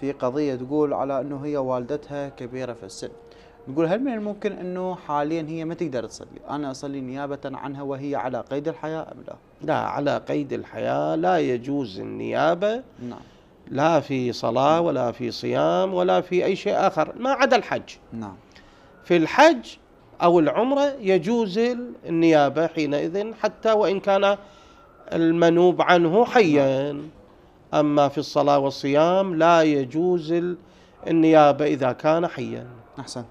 في قضية تقول على أنه هي والدتها كبيرة في السن نقول هل من الممكن أنه حاليا هي ما تقدر تصلي أنا أصلي نيابة عنها وهي على قيد الحياة أم لا لا على قيد الحياة لا يجوز النيابة نعم لا في صلاة ولا في صيام ولا في أي شيء آخر ما عدا الحج نعم في الحج أو العمرة يجوز النيابة حينئذ حتى وإن كان المنوب عنه حيا نعم. أما في الصلاة والصيام لا يجوز النيابة إذا كان حيا أحسن